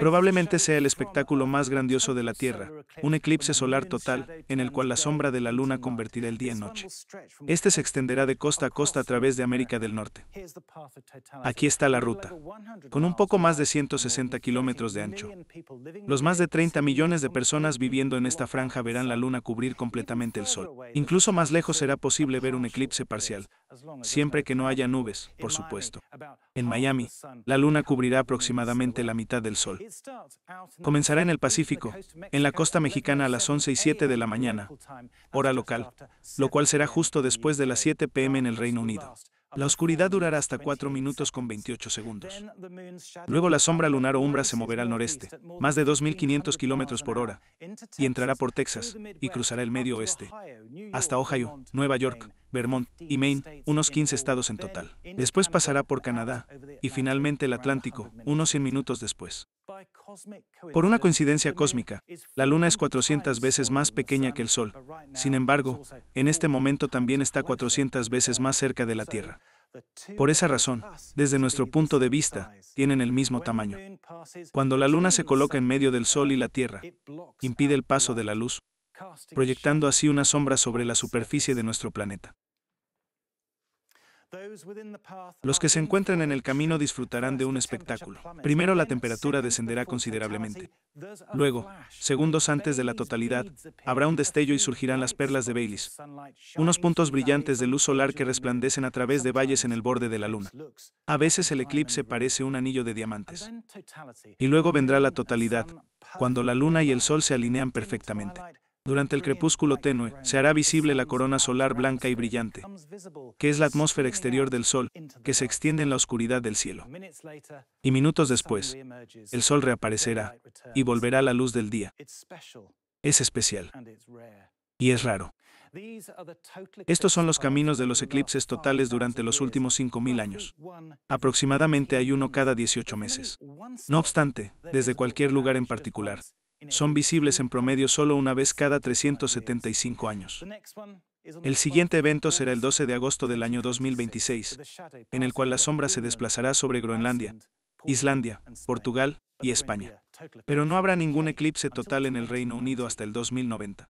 Probablemente sea el espectáculo más grandioso de la Tierra, un eclipse solar total, en el cual la sombra de la luna convertirá el día en noche. Este se extenderá de costa a costa a través de América del Norte. Aquí está la ruta. Con un poco más de 160 kilómetros de ancho, los más de 30 millones de personas viviendo en esta franja verán la luna cubrir completamente el sol. Incluso más lejos será posible ver un eclipse parcial, siempre que no haya nubes, por supuesto. En Miami, la luna cubrirá aproximadamente la mitad del sol. Comenzará en el Pacífico, en la costa mexicana a las 11 y 7 de la mañana, hora local, lo cual será justo después de las 7 pm en el Reino Unido. La oscuridad durará hasta 4 minutos con 28 segundos. Luego la sombra lunar o umbra se moverá al noreste, más de 2.500 kilómetros por hora, y entrará por Texas, y cruzará el medio oeste, hasta Ohio, Nueva York, Vermont y Maine, unos 15 estados en total. Después pasará por Canadá, y finalmente el Atlántico, unos 100 minutos después. Por una coincidencia cósmica, la Luna es 400 veces más pequeña que el Sol. Sin embargo, en este momento también está 400 veces más cerca de la Tierra. Por esa razón, desde nuestro punto de vista, tienen el mismo tamaño. Cuando la Luna se coloca en medio del Sol y la Tierra, impide el paso de la luz, proyectando así una sombra sobre la superficie de nuestro planeta. Los que se encuentran en el camino disfrutarán de un espectáculo. Primero la temperatura descenderá considerablemente. Luego, segundos antes de la totalidad, habrá un destello y surgirán las perlas de Baileys, unos puntos brillantes de luz solar que resplandecen a través de valles en el borde de la luna. A veces el eclipse parece un anillo de diamantes. Y luego vendrá la totalidad, cuando la luna y el sol se alinean perfectamente. Durante el crepúsculo tenue, se hará visible la corona solar blanca y brillante, que es la atmósfera exterior del Sol, que se extiende en la oscuridad del cielo. Y minutos después, el Sol reaparecerá y volverá a la luz del día. Es especial. Y es raro. Estos son los caminos de los eclipses totales durante los últimos 5.000 años. Aproximadamente hay uno cada 18 meses. No obstante, desde cualquier lugar en particular, son visibles en promedio solo una vez cada 375 años. El siguiente evento será el 12 de agosto del año 2026, en el cual la sombra se desplazará sobre Groenlandia, Islandia, Portugal y España. Pero no habrá ningún eclipse total en el Reino Unido hasta el 2090.